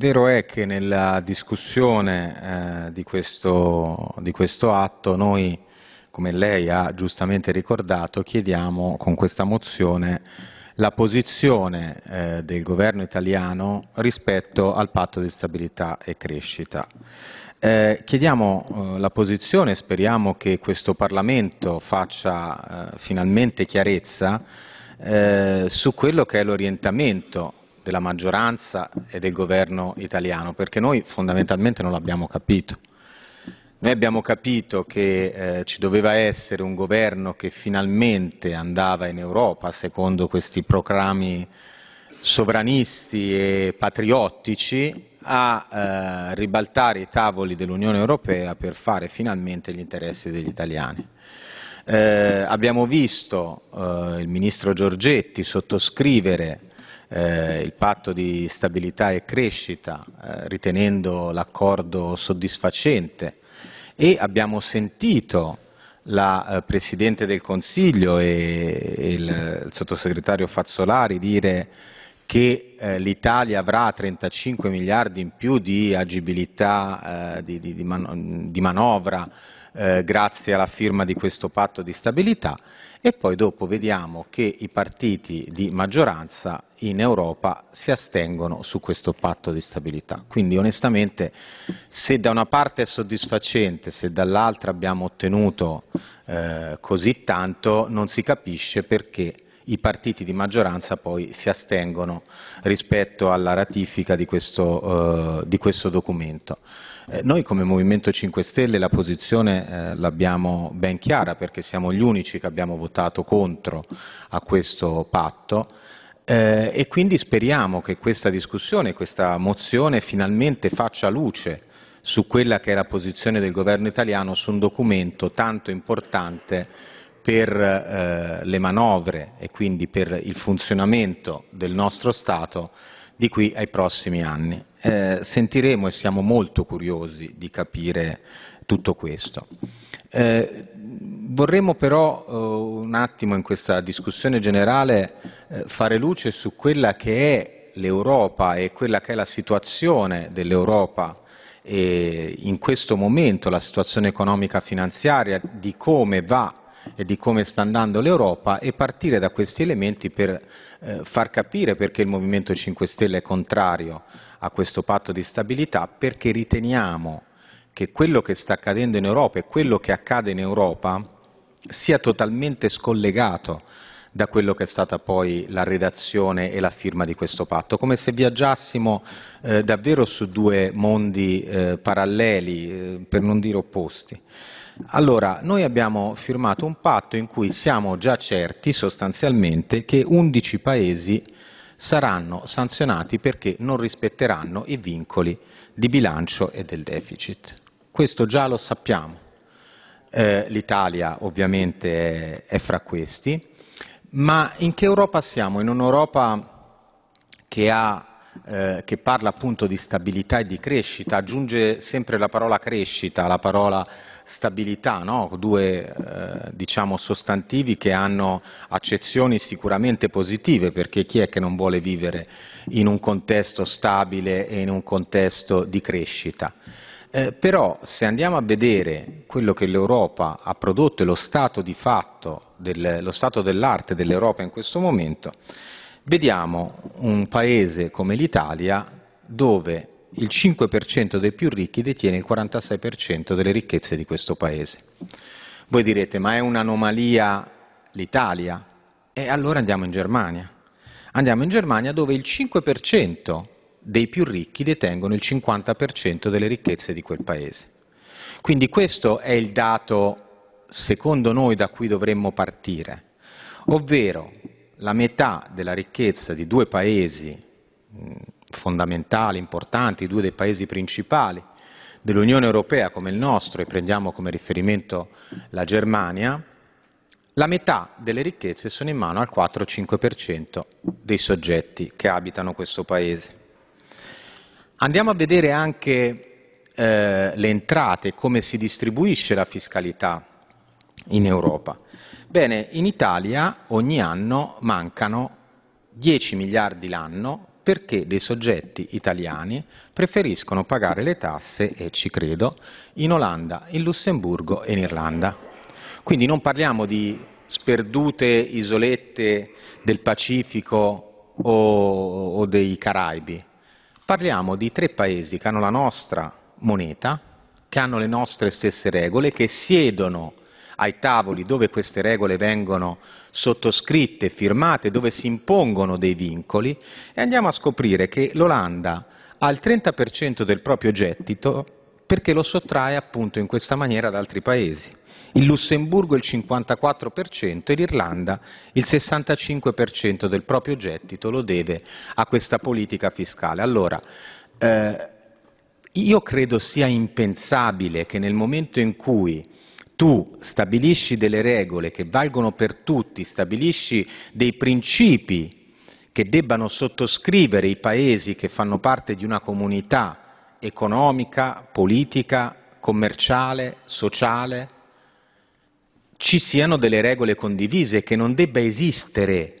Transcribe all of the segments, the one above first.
vero è che nella discussione eh, di, questo, di, questo, atto noi, come lei ha giustamente ricordato, chiediamo con questa mozione la posizione eh, del governo italiano rispetto al patto di stabilità e crescita. Eh, chiediamo eh, la posizione, speriamo che questo Parlamento faccia eh, finalmente chiarezza eh, su quello che è l'orientamento della maggioranza e del governo italiano, perché noi fondamentalmente non l'abbiamo capito. Noi abbiamo capito che eh, ci doveva essere un governo che finalmente andava in Europa secondo questi proclami sovranisti e patriottici a eh, ribaltare i tavoli dell'Unione Europea per fare finalmente gli interessi degli italiani. Eh, abbiamo visto eh, il ministro Giorgetti sottoscrivere eh, il patto di stabilità e crescita, eh, ritenendo l'accordo soddisfacente e abbiamo sentito la eh, Presidente del Consiglio e, e il, il, sottosegretario Fazzolari dire che eh, l'Italia avrà 35 miliardi in più di agibilità eh, di, di, di, man- di, manovra eh, grazie alla firma di questo patto di stabilità e poi dopo vediamo che i partiti di maggioranza in Europa si astengono su questo patto di stabilità. Quindi onestamente se da una parte è soddisfacente, se dall'altra abbiamo ottenuto eh, così tanto, non si capisce perché i partiti di maggioranza poi si astengono rispetto alla ratifica di questo, eh, di questo documento. Eh, noi come Movimento 5 Stelle la posizione eh, l'abbiamo ben chiara perché siamo gli unici che abbiamo votato contro a questo patto. Eh, e quindi speriamo che questa discussione, questa mozione finalmente faccia luce su quella che è la posizione del governo italiano su un documento tanto importante per eh, le manovre e quindi per il funzionamento del nostro Stato di qui ai prossimi anni. Eh, sentiremo e siamo molto curiosi di capire tutto questo. Eh, vorremmo però eh, un attimo in questa discussione generale eh, fare luce su quella che è l'Europa e quella che è la situazione dell'Europa eh, in questo momento, la situazione economica finanziaria, di come va e di come sta andando l'Europa e partire da questi elementi per eh, far capire perché il Movimento 5 Stelle è contrario a questo patto di stabilità, perché riteniamo che quello che sta accadendo in Europa e quello che accade in Europa sia totalmente scollegato da quello che è stata poi la redazione e la firma di questo patto, come se viaggiassimo eh, davvero su due mondi eh, paralleli, eh, per non dire opposti. Allora, noi abbiamo firmato un patto in cui siamo già certi sostanzialmente che 11 paesi saranno sanzionati perché non rispetteranno i vincoli di bilancio e del deficit. Questo già lo sappiamo. Eh, L'Italia ovviamente è, è fra questi, ma in che Europa siamo? In un'Europa che ha eh, che parla appunto di stabilità e di crescita, aggiunge sempre la parola crescita, alla parola stabilità, no? due eh, diciamo sostantivi che hanno accezioni sicuramente positive, perché chi è che non vuole vivere in un contesto stabile e in un contesto di crescita? Eh, però se andiamo a vedere quello che l'Europa ha prodotto e lo stato di fatto, del, lo stato dell'arte dell'Europa in questo momento, Vediamo un paese come l'Italia dove il 5% dei più ricchi detiene il 46% delle ricchezze di questo paese. Voi direte, ma è un'anomalia l'Italia? E allora andiamo in Germania. Andiamo in Germania dove il 5% dei più ricchi detengono il 50% delle ricchezze di quel paese. Quindi questo è il dato, secondo noi, da cui dovremmo partire, ovvero la metà della ricchezza di due paesi fondamentali, importanti, due dei paesi principali dell'Unione Europea come il nostro e prendiamo come riferimento la Germania, la metà delle ricchezze sono in mano al 4-5% dei soggetti che abitano questo paese. Andiamo a vedere anche eh, le entrate, come si distribuisce la fiscalità in Europa. Bene, in Italia ogni anno mancano 10 miliardi l'anno perché dei soggetti italiani preferiscono pagare le tasse, e ci credo, in Olanda, in Lussemburgo e in Irlanda. Quindi non parliamo di sperdute isolette del Pacifico o, o dei Caraibi, parliamo di tre paesi che hanno la nostra moneta, che hanno le nostre stesse regole, che siedono ai tavoli dove queste regole vengono sottoscritte, firmate, dove si impongono dei vincoli e andiamo a scoprire che l'Olanda ha il 30% del proprio gettito perché lo sottrae appunto in questa maniera ad altri paesi. Il Lussemburgo il 54% e l'Irlanda il 65% del proprio gettito lo deve a questa politica fiscale. Allora, eh, io credo sia impensabile che nel momento in cui tu stabilisci delle regole che valgono per tutti, stabilisci dei principi che debbano sottoscrivere i paesi che fanno parte di una comunità economica, politica, commerciale, sociale, ci siano delle regole condivise, che non debba esistere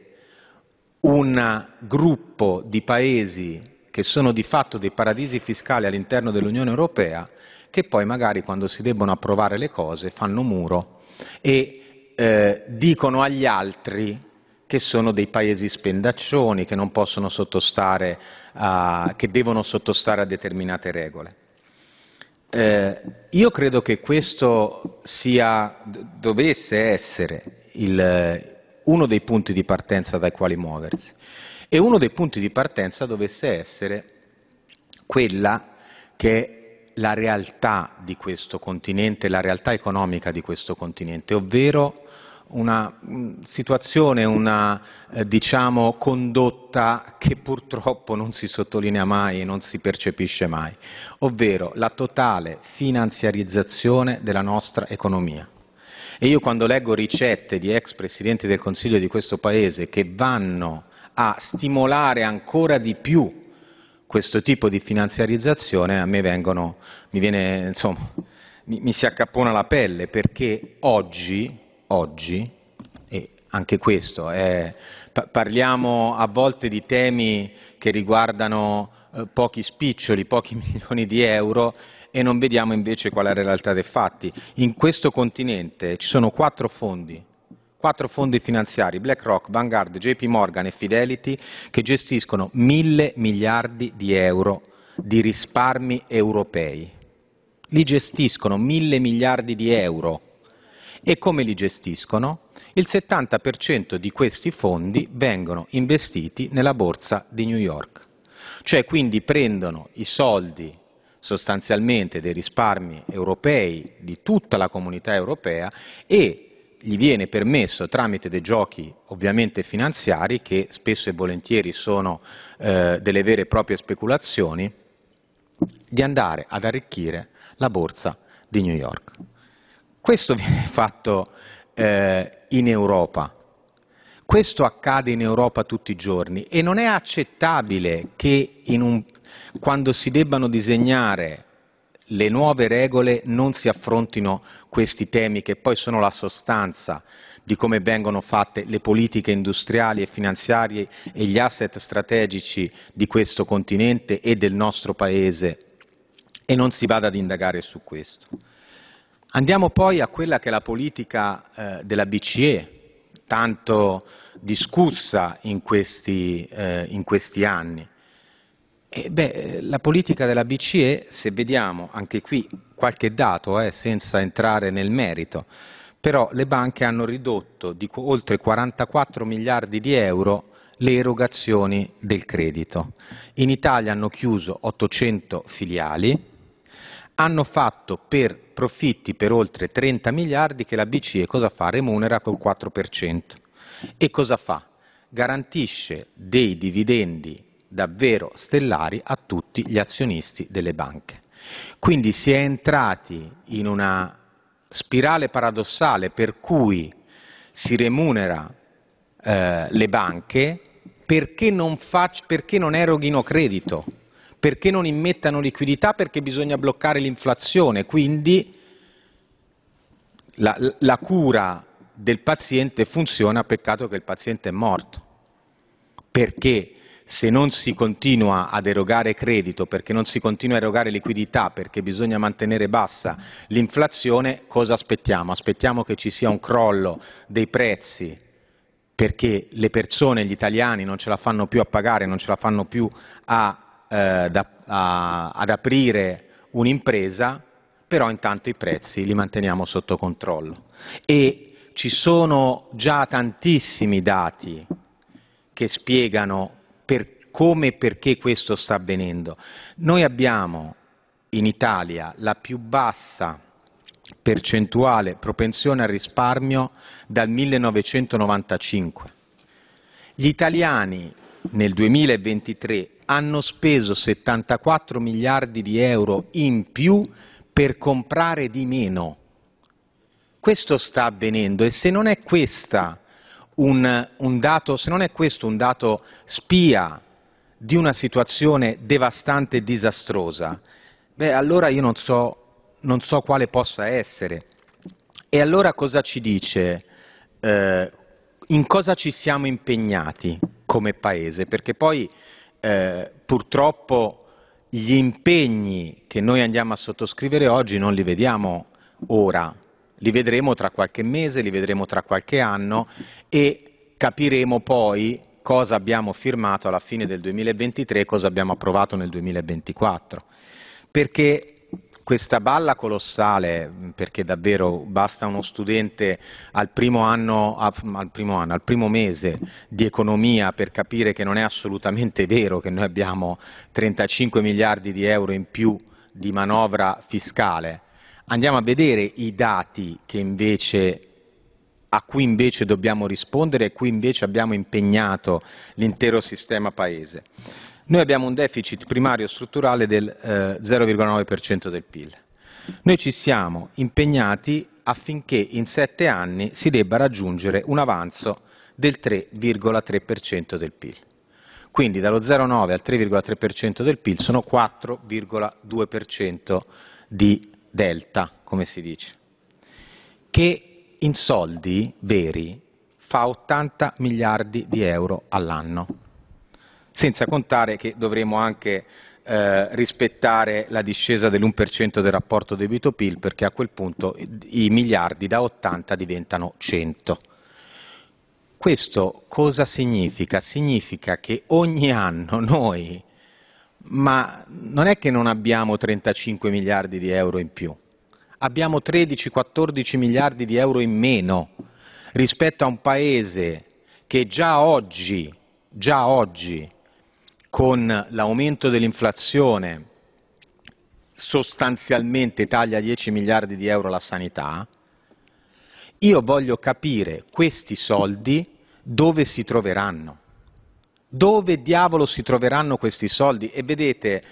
un gruppo di paesi che sono di fatto dei paradisi fiscali all'interno dell'Unione Europea che poi magari quando si debbono approvare le cose fanno muro e eh, dicono agli altri che sono dei paesi spendaccioni, che, a, che devono sottostare a determinate regole. Eh, io credo che questo sia, dovesse essere il, uno dei punti di partenza dai quali muoversi e uno dei punti di partenza dovesse essere quella che la realtà di questo continente, la realtà economica di questo continente, ovvero una mm, situazione, una eh, diciamo, condotta che purtroppo non si sottolinea mai e non si percepisce mai, ovvero la totale finanziarizzazione della nostra economia. E io quando leggo ricette di ex presidenti del Consiglio di questo Paese che vanno a stimolare ancora di più questo tipo di finanziarizzazione a me vengono, mi viene, insomma, mi, mi si accappona la pelle perché oggi, oggi e anche questo, è, eh, parliamo a volte di temi che riguardano eh, pochi spiccioli, pochi milioni di euro e non vediamo invece qual è la realtà dei fatti. In questo continente ci sono quattro fondi quattro fondi finanziari, BlackRock, Vanguard, JP Morgan e Fidelity, che gestiscono mille miliardi di euro di risparmi europei. Li gestiscono mille miliardi di euro. E come li gestiscono? Il 70% di questi fondi vengono investiti nella borsa di New York. Cioè quindi prendono i soldi sostanzialmente dei risparmi europei di tutta la comunità europea e gli viene permesso tramite dei giochi ovviamente finanziari che spesso e volentieri sono eh, delle vere e proprie speculazioni, di andare ad arricchire la borsa di New York. Questo viene fatto eh, in Europa, questo accade in Europa tutti i giorni e non è accettabile che un, quando si debbano disegnare le nuove regole non si affrontino questi temi che poi sono la sostanza di come vengono fatte le politiche industriali e finanziarie e gli asset strategici di questo continente e del nostro paese e non si vada ad indagare su questo. Andiamo poi a quella che è la politica eh, della BCE, tanto discussa in questi, eh, in questi anni. Eh beh, la politica della BCE, se vediamo anche qui qualche dato, eh, senza entrare nel merito, però le banche hanno ridotto di oltre 44 miliardi di euro le erogazioni del credito. In Italia hanno chiuso 800 filiali, hanno fatto per profitti per oltre 30 miliardi che la BCE cosa fa? Remunera col 4%. E cosa fa? Garantisce dei dividendi davvero stellari a tutti gli azionisti delle banche. Quindi si è entrati in una spirale paradossale per cui si remunera eh, le banche perché non, faccio, perché non eroghino credito, perché non immettano liquidità, perché bisogna bloccare l'inflazione, quindi la, la cura del paziente funziona, peccato che il paziente è morto, perché se non si continua ad erogare credito, perché non si continua a erogare liquidità, perché bisogna mantenere bassa l'inflazione, cosa aspettiamo? Aspettiamo che ci sia un crollo dei prezzi perché le persone, gli italiani non ce la fanno più a pagare, non ce la fanno più a, eh, da, a, ad aprire un'impresa, però intanto i prezzi li manteniamo sotto controllo. E ci sono già tantissimi dati che spiegano per come e perché questo sta avvenendo. Noi abbiamo in Italia la più bassa percentuale propensione al risparmio dal 1995. Gli italiani nel 2023 hanno speso 74 miliardi di euro in più per comprare di meno. Questo sta avvenendo e se non è questa un, un dato, se non è questo un dato spia di una situazione devastante e disastrosa, beh allora io non so, non so quale possa essere. E allora cosa ci dice? Eh, in cosa ci siamo impegnati come Paese? Perché poi eh, purtroppo gli impegni che noi andiamo a sottoscrivere oggi non li vediamo ora, li vedremo tra qualche mese, li vedremo tra qualche anno e capiremo poi cosa abbiamo firmato alla fine del 2023 e cosa abbiamo approvato nel 2024. Perché questa balla colossale, perché davvero basta uno studente al primo, anno, al primo anno, al primo mese di economia per capire che non è assolutamente vero che noi abbiamo 35 miliardi di euro in più di manovra fiscale Andiamo a vedere i dati invece, a cui invece dobbiamo rispondere e a cui invece abbiamo impegnato l'intero sistema Paese. Noi abbiamo un deficit primario strutturale del eh, 0,9% del PIL. Noi ci siamo impegnati affinché in sette anni si debba raggiungere un avanzo del 3,3% del PIL. Quindi dallo 0,9 al 3,3% del PIL sono 4,2% di delta, come si dice, che in soldi veri fa 80 miliardi di euro all'anno, senza contare che dovremo anche eh, rispettare la discesa dell'1% del rapporto debito-PIL perché a quel punto i, i miliardi da 80 diventano 100. Questo cosa significa? Significa che ogni anno noi ma non è che non abbiamo 35 miliardi di euro in più, abbiamo 13-14 miliardi di euro in meno rispetto a un paese che già oggi, già oggi con l'aumento dell'inflazione sostanzialmente taglia 10 miliardi di euro la sanità, io voglio capire questi soldi dove si troveranno. Dove diavolo si troveranno questi soldi? E vedete,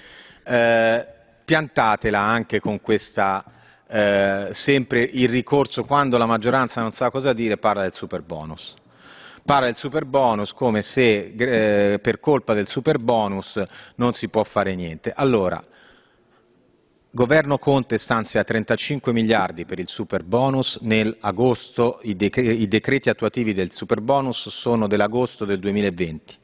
eh, piantatela anche con questa, eh, sempre il ricorso, quando la maggioranza non sa cosa dire, parla del super bonus parla del super bonus come se eh, per colpa del super bonus non si può fare niente. Allora, governo Conte stanzia 35 miliardi per il super bonus, nell'agosto i, dec- i decreti attuativi del super bonus sono dell'agosto del 2020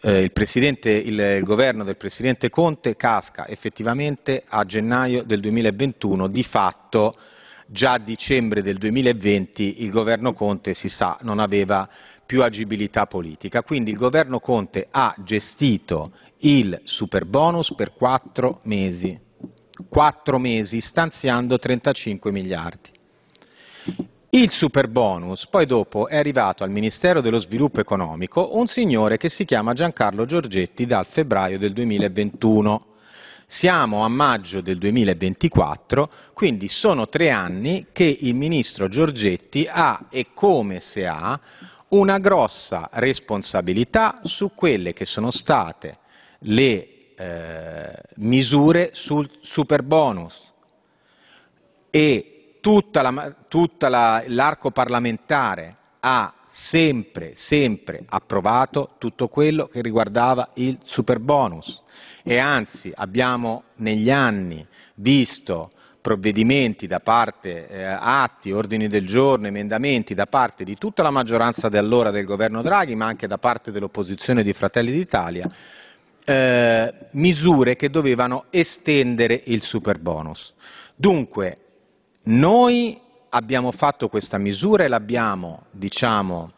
eh, il, il, il, governo del Presidente Conte casca effettivamente a gennaio del 2021, di fatto già a dicembre del 2020 il governo Conte, si sa, non aveva più agibilità politica, quindi il governo Conte ha gestito il superbonus per quattro mesi, quattro mesi stanziando 35 miliardi. Il super bonus, poi dopo è arrivato al Ministero dello Sviluppo Economico un signore che si chiama Giancarlo Giorgetti dal febbraio del 2021. Siamo a maggio del 2024, quindi sono tre anni che il ministro Giorgetti ha e come se ha una grossa responsabilità su quelle che sono state le eh, misure sul super bonus e tutta la, l'arco parlamentare ha sempre, sempre approvato tutto quello che riguardava il super bonus e anzi abbiamo negli anni visto provvedimenti da parte, eh, atti, ordini del giorno, emendamenti da parte di tutta la maggioranza di allora del governo Draghi, ma anche da parte dell'opposizione di Fratelli d'Italia, eh, misure che dovevano estendere il super bonus. Dunque, noi abbiamo fatto questa misura e l'abbiamo, diciamo,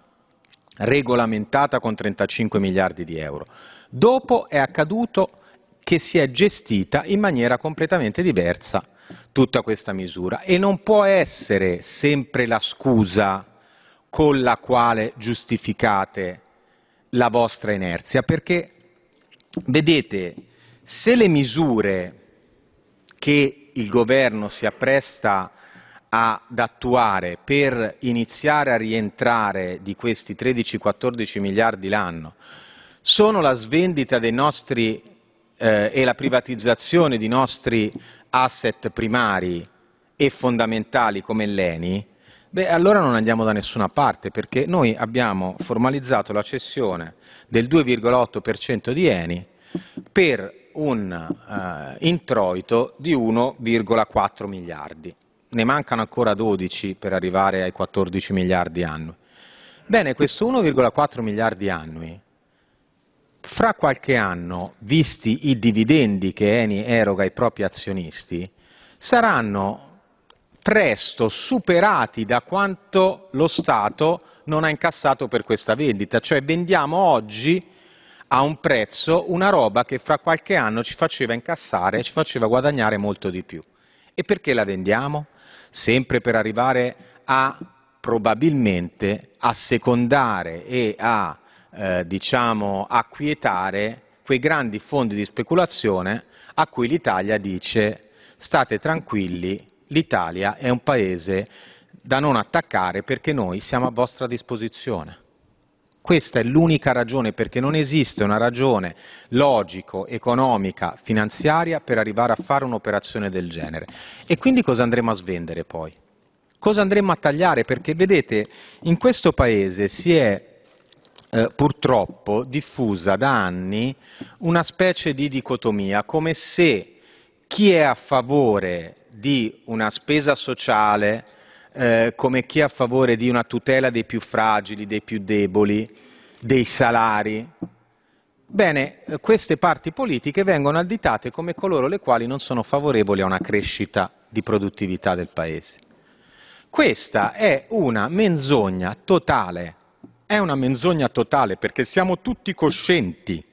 regolamentata con 35 miliardi di euro. Dopo è accaduto che si è gestita in maniera completamente diversa tutta questa misura e non può essere sempre la scusa con la quale giustificate la vostra inerzia, perché vedete, se le misure che il governo si appresta ad attuare per iniziare a rientrare di questi 13-14 miliardi l'anno sono la svendita dei nostri eh, e la privatizzazione di nostri asset primari e fondamentali come l'ENI, beh allora non andiamo da nessuna parte perché noi abbiamo formalizzato la cessione del 2,8% di ENI per un eh, introito di 1,4 miliardi. Ne mancano ancora 12 per arrivare ai 14 miliardi annui. Bene, questo 1,4 miliardi annui, fra qualche anno, visti i dividendi che Eni eroga ai propri azionisti, saranno presto superati da quanto lo Stato non ha incassato per questa vendita, cioè vendiamo oggi a un prezzo una roba che fra qualche anno ci faceva incassare, ci faceva guadagnare molto di più. E perché la vendiamo? Sempre per arrivare a probabilmente assecondare e a eh, diciamo acquietare quei grandi fondi di speculazione a cui l'Italia dice state tranquilli, l'Italia è un paese da non attaccare perché noi siamo a vostra disposizione. Questa è l'unica ragione perché non esiste una ragione logico, economica, finanziaria per arrivare a fare un'operazione del genere. E quindi cosa andremo a svendere poi? Cosa andremo a tagliare? Perché vedete, in questo paese si è eh, purtroppo diffusa da anni una specie di dicotomia, come se chi è a favore di una spesa sociale eh, come chi è a favore di una tutela dei più fragili, dei più deboli, dei salari. Bene, eh, queste parti politiche vengono additate come coloro le quali non sono favorevoli a una crescita di produttività del Paese. Questa è una menzogna totale, è una menzogna totale perché siamo tutti coscienti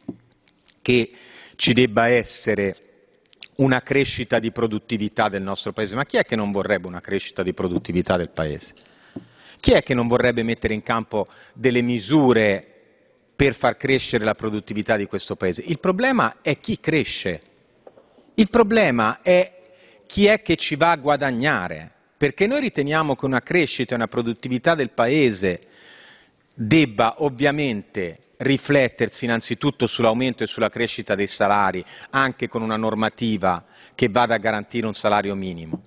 che ci debba essere una crescita di produttività del nostro paese, ma chi è che non vorrebbe una crescita di produttività del paese? Chi è che non vorrebbe mettere in campo delle misure per far crescere la produttività di questo paese? Il problema è chi cresce, il problema è chi è che ci va a guadagnare, perché noi riteniamo che una crescita e una produttività del paese debba ovviamente riflettersi innanzitutto sull'aumento e sulla crescita dei salari, anche con una normativa che vada a garantire un salario minimo.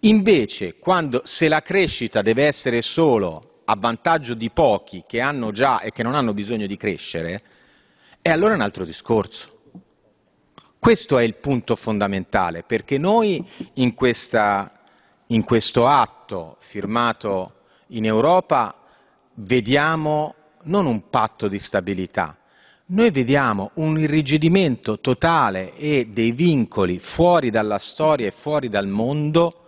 Invece, quando, se la crescita deve essere solo a vantaggio di pochi che hanno già e che non hanno bisogno di crescere, è allora un altro discorso. Questo è il punto fondamentale, perché noi in, questa, in questo atto firmato in Europa vediamo non un patto di stabilità, noi vediamo un irrigidimento totale e dei vincoli fuori dalla storia e fuori dal mondo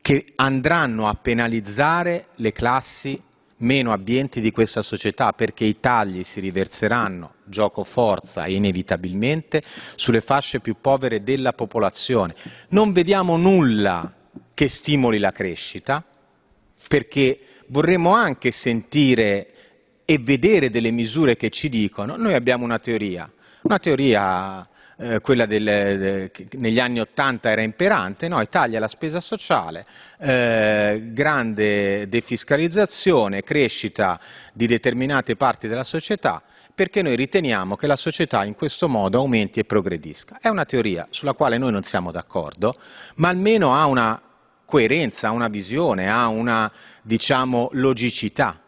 che andranno a penalizzare le classi meno abbienti di questa società perché i tagli si riverseranno, gioco forza inevitabilmente, sulle fasce più povere della popolazione. Non vediamo nulla che stimoli la crescita perché vorremmo anche sentire e vedere delle misure che ci dicono, noi abbiamo una teoria, una teoria eh, quella del, de, che negli anni Ottanta era imperante, no? taglia la spesa sociale, eh, grande defiscalizzazione, crescita di determinate parti della società, perché noi riteniamo che la società in questo modo aumenti e progredisca. È una teoria sulla quale noi non siamo d'accordo, ma almeno ha una coerenza, a una visione, a una, diciamo, logicità.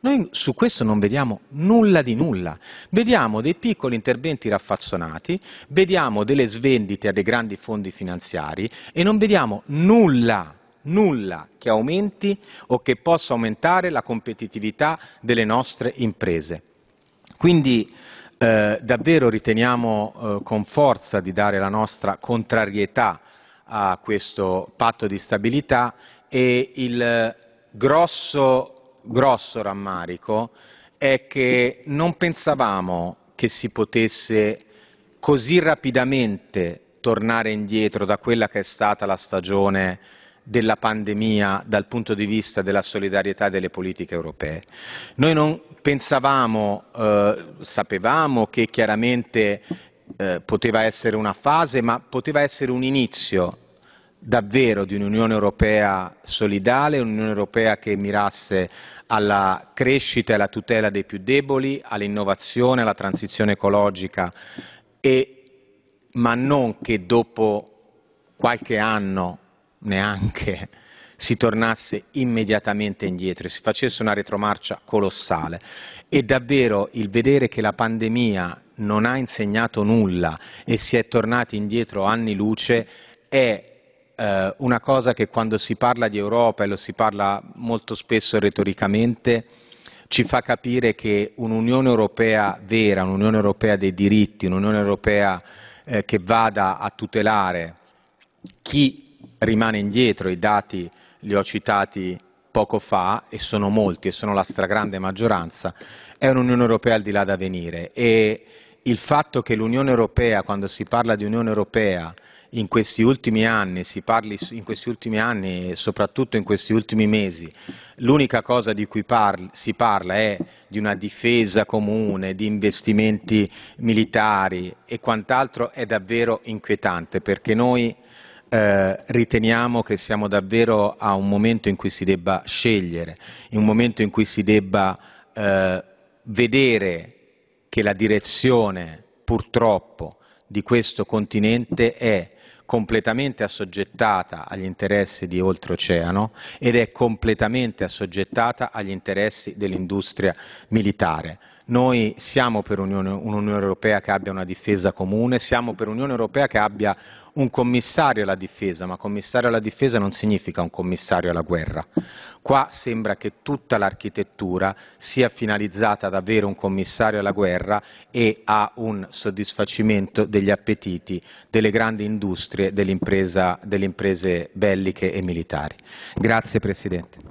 Noi su questo non vediamo nulla di nulla, vediamo dei piccoli interventi raffazzonati, vediamo delle svendite a dei grandi fondi finanziari e non vediamo nulla, nulla che aumenti o che possa aumentare la competitività delle nostre imprese. Quindi eh, davvero riteniamo eh, con forza di dare la nostra contrarietà a questo patto di stabilità e il grosso, grosso rammarico è che non pensavamo che si potesse così rapidamente tornare indietro da quella che è stata la stagione della pandemia dal punto di vista della solidarietà delle politiche europee. Noi non pensavamo, eh, sapevamo che chiaramente eh, poteva essere una fase, ma poteva essere un inizio davvero di un'Unione Europea solidale, un'Unione Europea che mirasse alla crescita e alla tutela dei più deboli, all'innovazione, alla transizione ecologica, e, ma non che dopo qualche anno neanche si tornasse immediatamente indietro e si facesse una retromarcia colossale. E davvero il vedere che la pandemia non ha insegnato nulla e si è tornati indietro anni luce è eh, una cosa che quando si parla di Europa, e lo si parla molto spesso retoricamente, ci fa capire che un'Unione Europea vera, un'Unione Europea dei diritti, un'Unione Europea eh, che vada a tutelare chi rimane indietro, i dati li ho citati poco fa e sono molti e sono la stragrande maggioranza, è un'Unione Europea al di là da venire e il fatto che l'Unione Europea, quando si parla di Unione Europea, in questi ultimi anni, si parli in questi ultimi anni e soprattutto in questi ultimi mesi, l'unica cosa di cui parli, si parla è di una difesa comune, di investimenti militari e quant'altro è davvero inquietante perché noi eh, riteniamo che siamo davvero a un momento in cui si debba scegliere, in un momento in cui si debba eh, vedere che la direzione purtroppo di questo continente è completamente assoggettata agli interessi di oltreoceano ed è completamente assoggettata agli interessi dell'industria militare. Noi siamo per un'Unione Europea che abbia una difesa comune, siamo per un'Unione Europea che abbia un commissario alla difesa, ma commissario alla difesa non significa un commissario alla guerra. Qua sembra che tutta l'architettura sia finalizzata ad avere un commissario alla guerra e a un soddisfacimento degli appetiti delle grandi industrie, delle, imprese belliche e militari. Grazie Presidente.